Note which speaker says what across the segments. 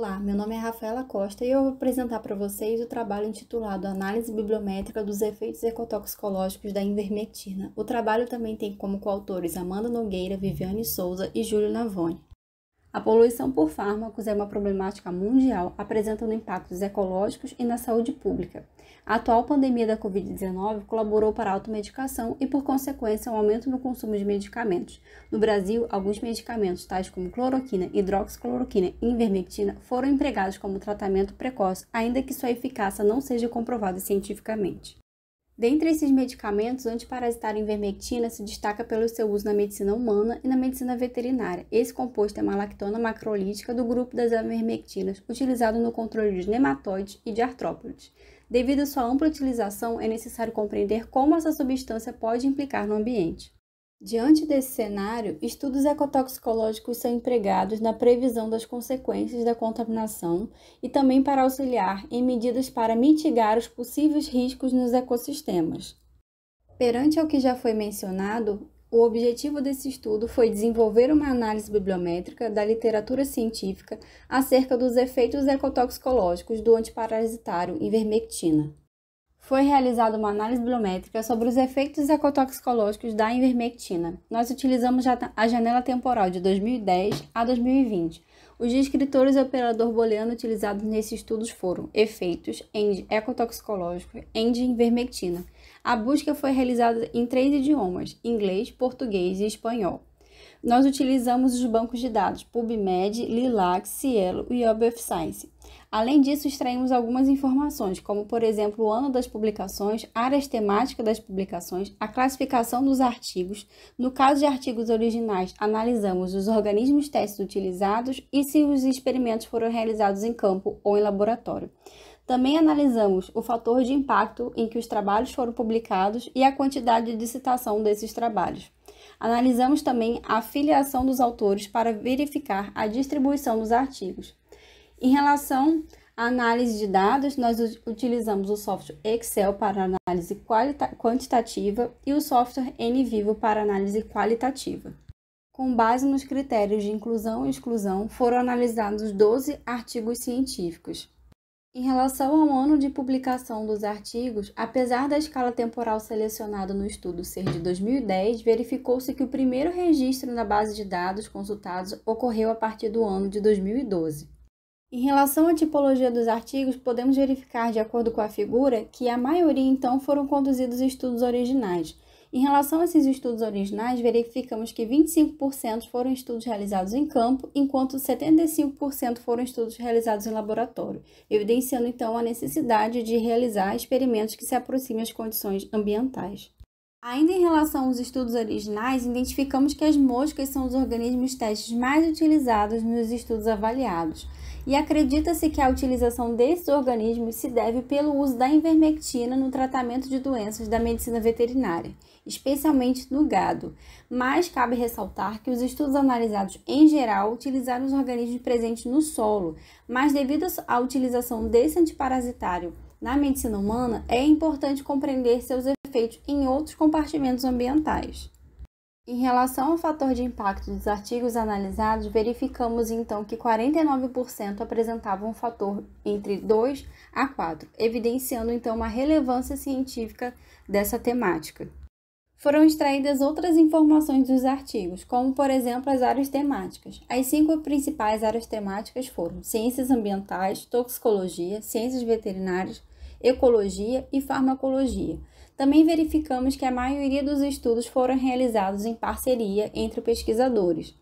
Speaker 1: Olá, meu nome é Rafaela Costa e eu vou apresentar para vocês o trabalho intitulado Análise Bibliométrica dos Efeitos Ecotoxicológicos da Invermectina. O trabalho também tem como coautores Amanda Nogueira, Viviane Souza e Júlio Navone. A poluição por fármacos é uma problemática mundial, apresentando impactos ecológicos e na saúde pública. A atual pandemia da Covid-19 colaborou para a automedicação e, por consequência, um aumento no consumo de medicamentos. No Brasil, alguns medicamentos, tais como cloroquina, hidroxicloroquina e invermectina, foram empregados como tratamento precoce, ainda que sua eficácia não seja comprovada cientificamente. Dentre esses medicamentos, o antiparasitário invermectina se destaca pelo seu uso na medicina humana e na medicina veterinária. Esse composto é uma lactona macrolítica do grupo das avermectinas, utilizado no controle de nematóides e de artrópodes. Devido à sua ampla utilização, é necessário compreender como essa substância pode implicar no ambiente. Diante desse cenário, estudos ecotoxicológicos são empregados na previsão das consequências da contaminação e também para auxiliar em medidas para mitigar os possíveis riscos nos ecossistemas. Perante ao que já foi mencionado, o objetivo desse estudo foi desenvolver uma análise bibliométrica da literatura científica acerca dos efeitos ecotoxicológicos do antiparasitário ivermectina foi realizada uma análise biométrica sobre os efeitos ecotoxicológicos da invermectina. Nós utilizamos a janela temporal de 2010 a 2020. Os descritores e operador booleano utilizados nesses estudos foram efeitos em ecotoxicológico em de A busca foi realizada em três idiomas: inglês, português e espanhol nós utilizamos os bancos de dados PubMed, Lilac, Cielo e Web Science. Além disso, extraímos algumas informações, como por exemplo o ano das publicações, áreas temáticas das publicações, a classificação dos artigos. No caso de artigos originais, analisamos os organismos testes utilizados e se os experimentos foram realizados em campo ou em laboratório. Também analisamos o fator de impacto em que os trabalhos foram publicados e a quantidade de citação desses trabalhos. Analisamos também a filiação dos autores para verificar a distribuição dos artigos. Em relação à análise de dados, nós utilizamos o software Excel para análise quantitativa e o software NVivo para análise qualitativa. Com base nos critérios de inclusão e exclusão, foram analisados 12 artigos científicos. Em relação ao ano de publicação dos artigos, apesar da escala temporal selecionada no estudo ser de 2010, verificou-se que o primeiro registro na base de dados consultados ocorreu a partir do ano de 2012. Em relação à tipologia dos artigos, podemos verificar, de acordo com a figura, que a maioria então foram conduzidos estudos originais, em relação a esses estudos originais, verificamos que 25% foram estudos realizados em campo, enquanto 75% foram estudos realizados em laboratório, evidenciando então a necessidade de realizar experimentos que se aproximem às condições ambientais. Ainda em relação aos estudos originais, identificamos que as moscas são os organismos testes mais utilizados nos estudos avaliados e acredita-se que a utilização desses organismos se deve pelo uso da invermectina no tratamento de doenças da medicina veterinária, especialmente no gado. Mas cabe ressaltar que os estudos analisados em geral utilizaram os organismos presentes no solo, mas devido à utilização desse antiparasitário na medicina humana, é importante compreender seus efeitos em outros compartimentos ambientais. Em relação ao fator de impacto dos artigos analisados, verificamos então que 49% apresentavam um fator entre 2 a 4, evidenciando então uma relevância científica dessa temática. Foram extraídas outras informações dos artigos, como por exemplo as áreas temáticas. As cinco principais áreas temáticas foram ciências ambientais, toxicologia, ciências veterinárias, ecologia e farmacologia também verificamos que a maioria dos estudos foram realizados em parceria entre pesquisadores.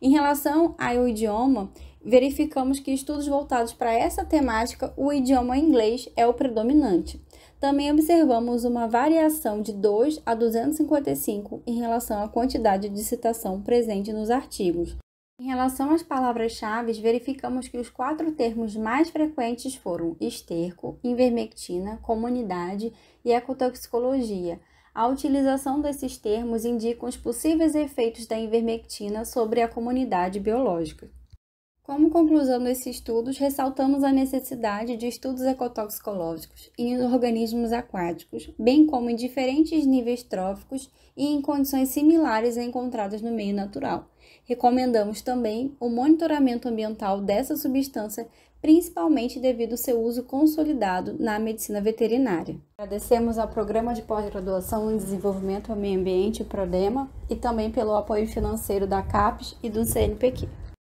Speaker 1: Em relação ao idioma, verificamos que estudos voltados para essa temática, o idioma inglês é o predominante. Também observamos uma variação de 2 a 255 em relação à quantidade de citação presente nos artigos. Em relação às palavras-chave, verificamos que os quatro termos mais frequentes foram esterco, invermectina, comunidade e ecotoxicologia. A utilização desses termos indica os possíveis efeitos da invermectina sobre a comunidade biológica. Como conclusão desses estudos, ressaltamos a necessidade de estudos ecotoxicológicos em organismos aquáticos, bem como em diferentes níveis tróficos e em condições similares encontradas no meio natural. Recomendamos também o monitoramento ambiental dessa substância, principalmente devido ao seu uso consolidado na medicina veterinária. Agradecemos ao Programa de Pós-Graduação em Desenvolvimento do Meio Ambiente, o PRODEMA, e também pelo apoio financeiro da CAPES e do CNPq.